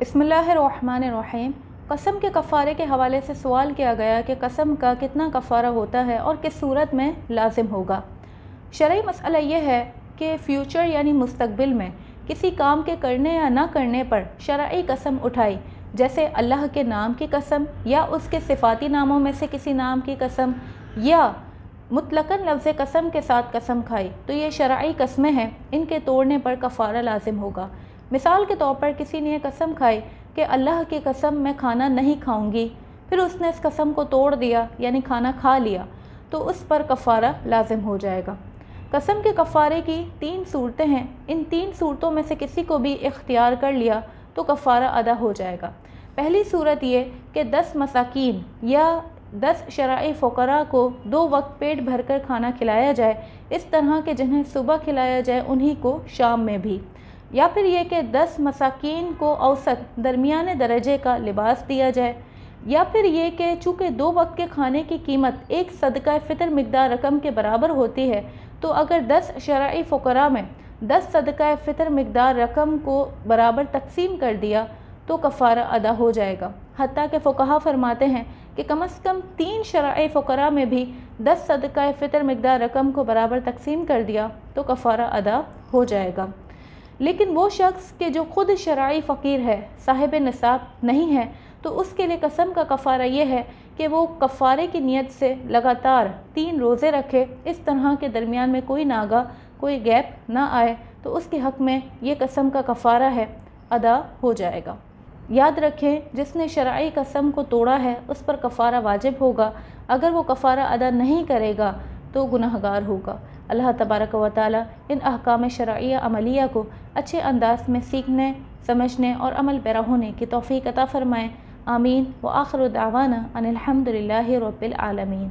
بسم اللہ الرحمن الرحیم قسم کے کفارے کے حوالے سے سوال کیا گیا کہ قسم کا کتنا کفارہ ہوتا ہے اور کس صورت میں لازم ہوگا شرعی مسئلہ یہ ہے کہ فیوچر یعنی مستقبل میں کسی کام کے کرنے یا نہ کرنے پر شرعی قسم اٹھائی جیسے اللہ کے نام کی قسم یا اس کے صفاتی ناموں میں سے کسی نام کی قسم یا مطلقاً لفظ قسم کے ساتھ قسم کھائی تو یہ شرعی قسمیں ہیں ان کے توڑنے پر کفارہ لازم ہوگا مثال کے طور پر کسی نے یہ قسم کھائی کہ اللہ کی قسم میں کھانا نہیں کھاؤں گی پھر اس نے اس قسم کو توڑ دیا یعنی کھانا کھا لیا تو اس پر کفارہ لازم ہو جائے گا قسم کے کفارے کی تین صورتیں ہیں ان تین صورتوں میں سے کسی کو بھی اختیار کر لیا تو کفارہ ادا ہو جائے گا پہلی صورت یہ کہ دس مساکین یا دس شرائع فقراء کو دو وقت پیٹ بھر کر کھانا کھلایا جائے اس طرح کہ جنہیں صبح کھلایا جائے انہی کو شام میں بھی یا پھر یہ کہ دس مساکین کو اوسط درمیان درجے کا لباس دیا جائے یا پھر یہ کہ چونکہ دو وقت کے کھانے کی قیمت ایک صدقہ فطر مقدار رقم کے برابر ہوتی ہے تو اگر دس شرعی فقراء میں دس صدقہ فطر مقدار رقم کو برابر تقسیم کر دیا تو کفارہ ادا ہو جائے گا حتیٰ کہ فقہا فرماتے ہیں کہ کم از کم تین شرعی فقراء میں بھی دس صدقہ فطر مقدار رقم کو برابر تقسیم کر دیا تو کفارہ ادا ہو جائے گا لیکن وہ شخص کہ جو خود شرعی فقیر ہے صاحب نصاب نہیں ہے تو اس کے لیے قسم کا کفارہ یہ ہے کہ وہ کفارے کی نیت سے لگاتار تین روزے رکھے اس طرح کے درمیان میں کوئی ناگا کوئی گیپ نہ آئے تو اس کے حق میں یہ قسم کا کفارہ ہے ادا ہو جائے گا یاد رکھیں جس نے شرعی قسم کو توڑا ہے اس پر کفارہ واجب ہوگا اگر وہ کفارہ ادا نہیں کرے گا تو گناہگار ہوگا اللہ تبارک و تعالی ان احکام شرعیہ عملیہ کو اچھے انداز میں سیکھنے سمجھنے اور عمل پیرا ہونے کی توفیق عطا فرمائیں آمین و آخر دعوانا ان الحمد للہ العالمین